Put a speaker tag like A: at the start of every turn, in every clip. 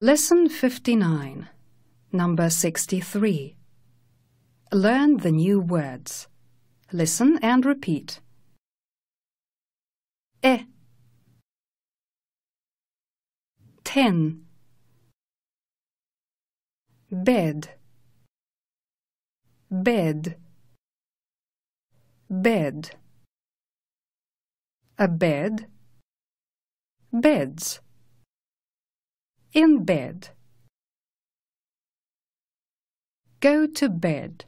A: Lesson 59, number 63. Learn the new words. Listen and repeat. E. Ten. Bed. Bed. Bed. A bed. Beds in bed. Go to bed.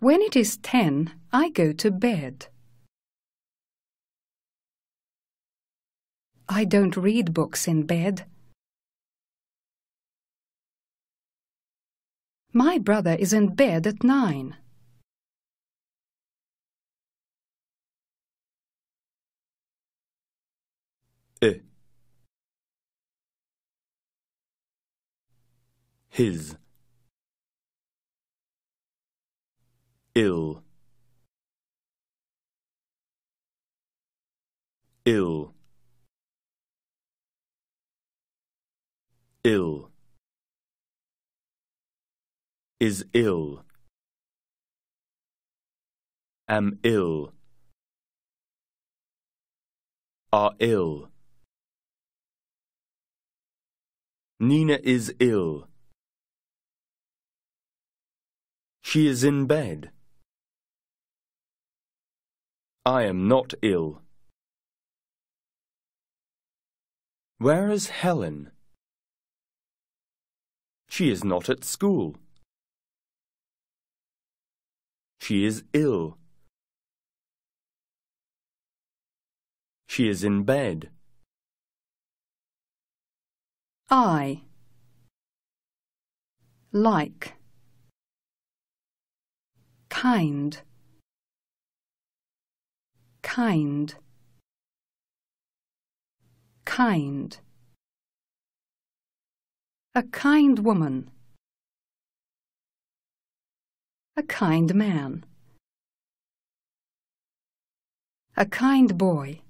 A: When it is ten, I go to bed. I don't read books in bed. My brother is in bed at nine. Eh, his ill ill ill is ill am ill are ill Nina is ill She is in bed. I am not ill. Where is Helen? She is not at school. She is ill. She is in bed. I like kind kind kind a kind woman a kind man a kind boy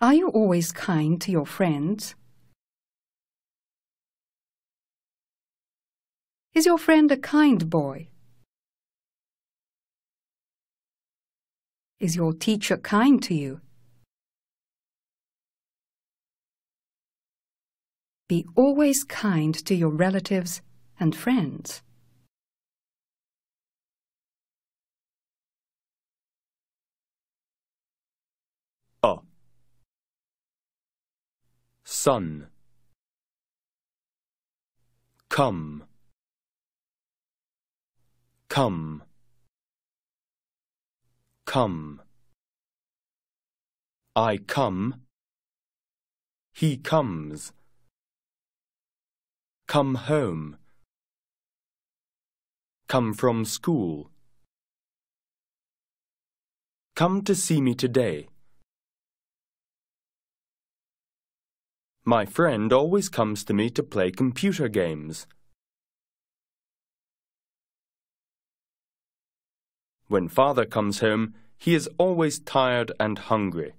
A: are you always kind to your friends Is your friend a kind boy? Is your teacher kind to you? Be always kind to your relatives and friends. A Sun Come come come I come he comes come home come from school come to see me today my friend always comes to me to play computer games When father comes home, he is always tired and hungry.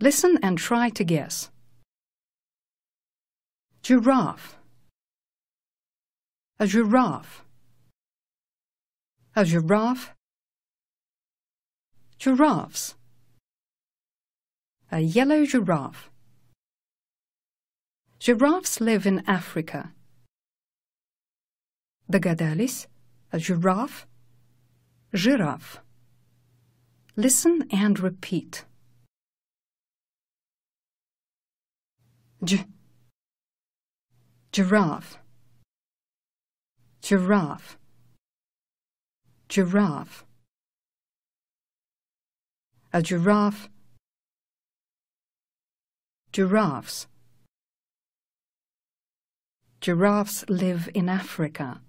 A: Listen and try to guess. Giraffe. A giraffe. A giraffe. Giraffes. A yellow giraffe. Giraffes live in Africa. Догадались? A giraffe? Жираф. Listen and repeat. G giraffe giraffe giraffe a giraffe giraffes giraffes live in africa